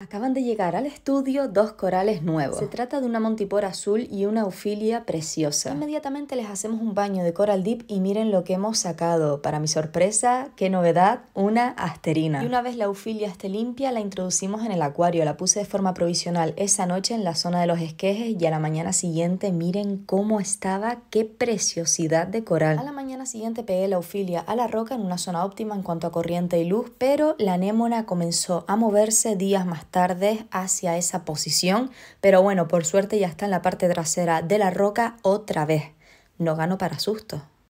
Acaban de llegar al estudio dos corales nuevos. Se trata de una montipora azul y una eufilia preciosa. Inmediatamente les hacemos un baño de coral dip y miren lo que hemos sacado. Para mi sorpresa, qué novedad, una asterina. Y una vez la eufilia esté limpia, la introducimos en el acuario. La puse de forma provisional esa noche en la zona de los esquejes y a la mañana siguiente miren cómo estaba, qué preciosidad de coral. A la mañana siguiente pegué la eufilia a la roca en una zona óptima en cuanto a corriente y luz, pero la anémona comenzó a moverse días más tarde tardes hacia esa posición, pero bueno, por suerte ya está en la parte trasera de la roca otra vez. No gano para susto.